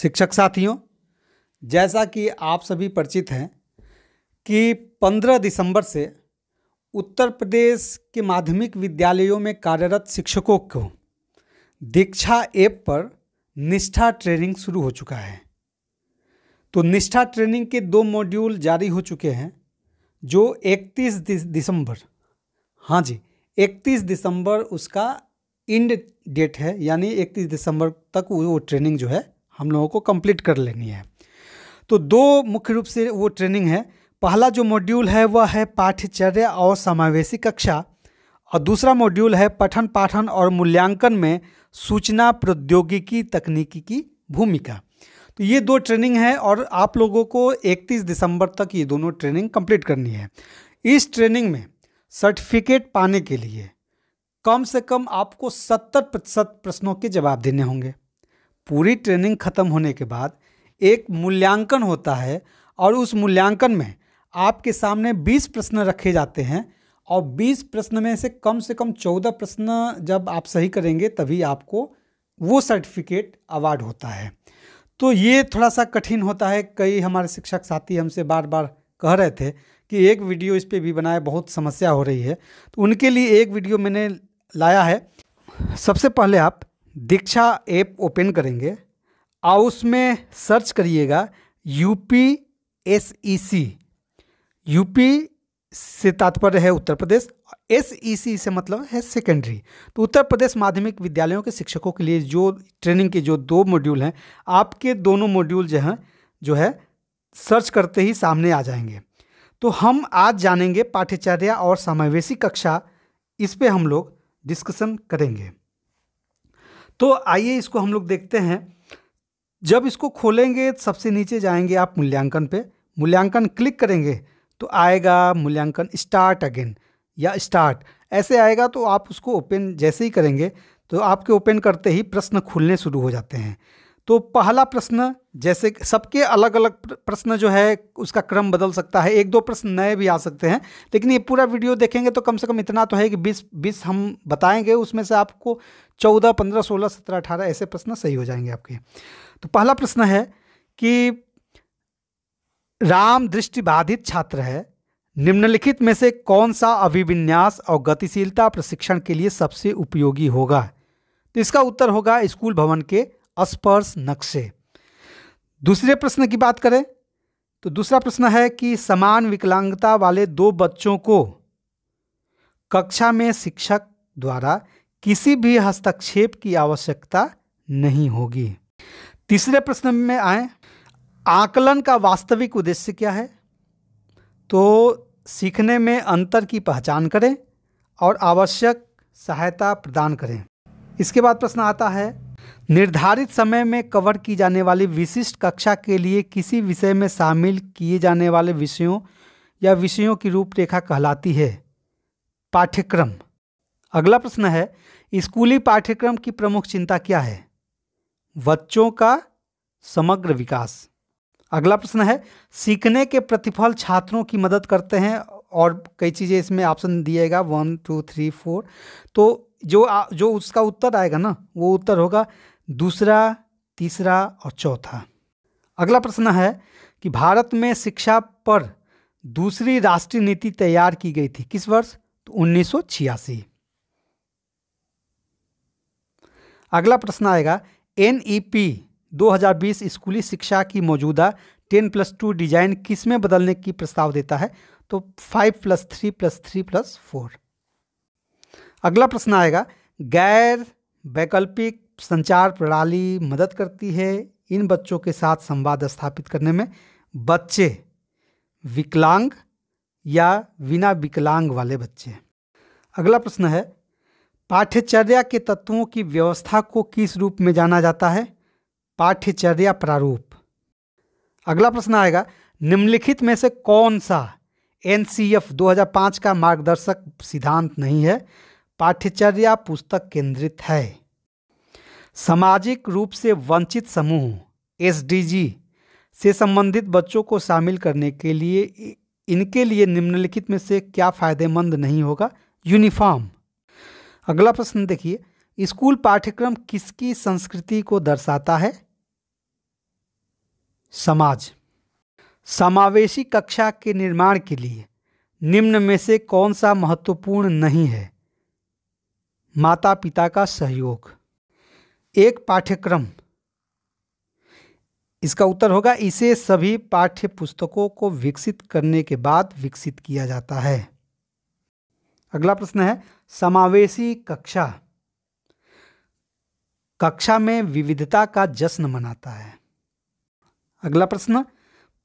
शिक्षक साथियों जैसा कि आप सभी परिचित हैं कि 15 दिसंबर से उत्तर प्रदेश के माध्यमिक विद्यालयों में कार्यरत शिक्षकों को दीक्षा ऐप पर निष्ठा ट्रेनिंग शुरू हो चुका है तो निष्ठा ट्रेनिंग के दो मॉड्यूल जारी हो चुके हैं जो 31 दिसंबर हाँ जी 31 दिसंबर उसका इंड डेट है यानी 31 दिसंबर तक वो ट्रेनिंग जो है हम लोगों को कंप्लीट कर लेनी है तो दो मुख्य रूप से वो ट्रेनिंग है पहला जो मॉड्यूल है वह है पाठ्यचर्या और समावेशी कक्षा और दूसरा मॉड्यूल है पठन पाठन और मूल्यांकन में सूचना प्रौद्योगिकी तकनीकी की भूमिका तो ये दो ट्रेनिंग है और आप लोगों को 31 दिसंबर तक ये दोनों ट्रेनिंग कंप्लीट करनी है इस ट्रेनिंग में सर्टिफिकेट पाने के लिए कम से कम आपको 70 प्रतिशत प्रश्नों के जवाब देने होंगे पूरी ट्रेनिंग ख़त्म होने के बाद एक मूल्यांकन होता है और उस मूल्यांकन में आपके सामने 20 प्रश्न रखे जाते हैं और 20 प्रश्न में से कम से कम 14 प्रश्न जब आप सही करेंगे तभी आपको वो सर्टिफिकेट अवार्ड होता है तो ये थोड़ा सा कठिन होता है कई हमारे शिक्षक साथी हमसे बार बार कह रहे थे कि एक वीडियो इस पर भी बनाए बहुत समस्या हो रही है तो उनके लिए एक वीडियो मैंने लाया है सबसे पहले आप दीक्षा ऐप ओपन करेंगे और उसमें सर्च करिएगा U P S E C U P से तात्पर्य है उत्तर प्रदेश एस ई सी से मतलब है सेकेंडरी तो उत्तर प्रदेश माध्यमिक विद्यालयों के शिक्षकों के लिए जो ट्रेनिंग के जो दो मॉड्यूल हैं आपके दोनों मॉड्यूल जो हैं जो है सर्च करते ही सामने आ जाएंगे तो हम आज जानेंगे पाठ्यचर्या और समावेशी कक्षा इस पर हम लोग डिस्कशन करेंगे तो आइए इसको हम लोग देखते हैं जब इसको खोलेंगे सबसे नीचे जाएंगे आप मूल्यांकन पे मूल्यांकन क्लिक करेंगे तो आएगा मूल्यांकन स्टार्ट अगेन या स्टार्ट ऐसे आएगा तो आप उसको ओपन जैसे ही करेंगे तो आपके ओपन करते ही प्रश्न खुलने शुरू हो जाते हैं तो पहला प्रश्न जैसे सबके अलग अलग प्रश्न जो है उसका क्रम बदल सकता है एक दो प्रश्न नए भी आ सकते हैं लेकिन ये पूरा वीडियो देखेंगे तो कम से कम इतना तो है कि बीस बीस हम बताएंगे उसमें से आपको चौदह पंद्रह सोलह सत्रह अठारह ऐसे प्रश्न सही हो जाएंगे आपके तो पहला प्रश्न है कि राम दृष्टिबाधित छात्र है निम्नलिखित में से कौन सा अभिविन्यास और गतिशीलता प्रशिक्षण के लिए सबसे उपयोगी होगा तो इसका उत्तर होगा स्कूल भवन के स्पर्श नक्शे दूसरे प्रश्न की बात करें तो दूसरा प्रश्न है कि समान विकलांगता वाले दो बच्चों को कक्षा में शिक्षक द्वारा किसी भी हस्तक्षेप की आवश्यकता नहीं होगी तीसरे प्रश्न में आए आकलन का वास्तविक उद्देश्य क्या है तो सीखने में अंतर की पहचान करें और आवश्यक सहायता प्रदान करें इसके बाद प्रश्न आता है निर्धारित समय में कवर की जाने वाली विशिष्ट कक्षा के लिए किसी विषय में शामिल किए जाने वाले विषयों या विषयों की रूपरेखा कहलाती है पाठ्यक्रम अगला प्रश्न है स्कूली पाठ्यक्रम की प्रमुख चिंता क्या है बच्चों का समग्र विकास अगला प्रश्न है सीखने के प्रतिफल छात्रों की मदद करते हैं और कई चीज़ें इसमें ऑप्शन दिएगा वन टू थ्री फोर तो जो जो उसका उत्तर आएगा ना वो उत्तर होगा दूसरा तीसरा और चौथा अगला प्रश्न है कि भारत में शिक्षा पर दूसरी राष्ट्रीय नीति तैयार की गई थी किस वर्ष तो उन्नीस अगला प्रश्न आएगा एन 2020 स्कूली शिक्षा की मौजूदा 10 प्लस टू डिजाइन किस में बदलने की प्रस्ताव देता है तो 5 plus three plus three plus four अगला प्रश्न आएगा गैर वैकल्पिक संचार प्रणाली मदद करती है इन बच्चों के साथ संवाद स्थापित करने में बच्चे विकलांग या बिना विकलांग वाले बच्चे अगला प्रश्न है पाठ्यचर्या के तत्वों की व्यवस्था को किस रूप में जाना जाता है पाठ्यचर्या प्रारूप अगला प्रश्न आएगा निम्नलिखित में से कौन सा एन 2005 का मार्गदर्शक सिद्धांत नहीं है पाठ्यचर्या पुस्तक केंद्रित है सामाजिक रूप से वंचित समूह एस से संबंधित बच्चों को शामिल करने के लिए इनके लिए निम्नलिखित में से क्या फ़ायदेमंद नहीं होगा यूनिफॉर्म अगला प्रश्न देखिए स्कूल पाठ्यक्रम किसकी संस्कृति को दर्शाता है समाज समावेशी कक्षा के निर्माण के लिए निम्न में से कौन सा महत्वपूर्ण नहीं है माता पिता का सहयोग एक पाठ्यक्रम इसका उत्तर होगा इसे सभी पाठ्य पुस्तकों को विकसित करने के बाद विकसित किया जाता है अगला प्रश्न है समावेशी कक्षा कक्षा में विविधता का जश्न मनाता है अगला प्रश्न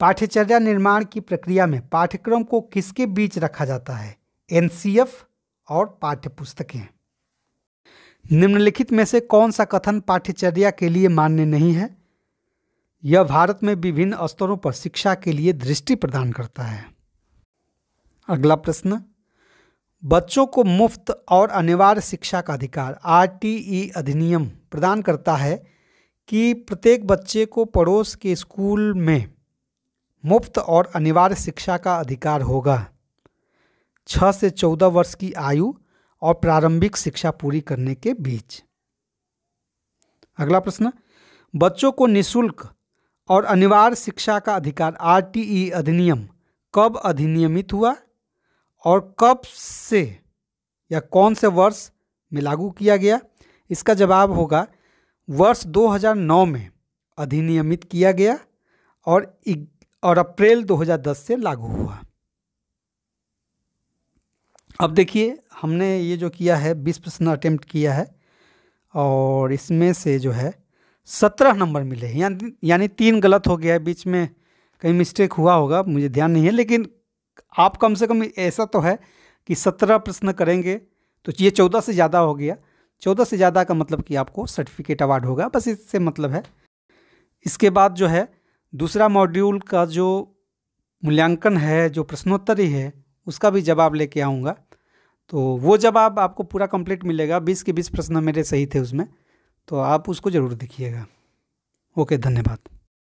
पाठ्यचर्या निर्माण की प्रक्रिया में पाठ्यक्रम को किसके बीच रखा जाता है एनसीएफ और पाठ्य पुस्तकें निम्नलिखित में से कौन सा कथन पाठ्यचर्या के लिए मान्य नहीं है यह भारत में विभिन्न स्तरों पर शिक्षा के लिए दृष्टि प्रदान करता है अगला प्रश्न बच्चों को मुफ्त और अनिवार्य शिक्षा का अधिकार आर अधिनियम प्रदान करता है कि प्रत्येक बच्चे को पड़ोस के स्कूल में मुफ्त और अनिवार्य शिक्षा का अधिकार होगा छः से चौदह वर्ष की आयु और प्रारंभिक शिक्षा पूरी करने के बीच अगला प्रश्न बच्चों को निशुल्क और अनिवार्य शिक्षा का अधिकार आरटीई अधिनियम कब अधिनियमित हुआ और कब से या कौन से वर्ष में लागू किया गया इसका जवाब होगा वर्ष 2009 में अधिनियमित किया गया और और अप्रैल 2010 से लागू हुआ अब देखिए हमने ये जो किया है बीस प्रश्न अटेम्प्ट किया है और इसमें से जो है सत्रह नंबर मिले हैं यानी यानी तीन गलत हो गया है बीच में कहीं मिस्टेक हुआ होगा मुझे ध्यान नहीं है लेकिन आप कम से कम ऐसा तो है कि सत्रह प्रश्न करेंगे तो ये चौदह से ज़्यादा हो गया चौदह से ज़्यादा का मतलब कि आपको सर्टिफिकेट अवार्ड होगा बस इससे मतलब है इसके बाद जो है दूसरा मॉड्यूल का जो मूल्यांकन है जो प्रश्नोत्तरी है उसका भी जवाब लेके आऊँगा तो वो जब आप आपको पूरा कंप्लीट मिलेगा बीस के बीस प्रश्न मेरे सही थे उसमें तो आप उसको ज़रूर देखिएगा ओके धन्यवाद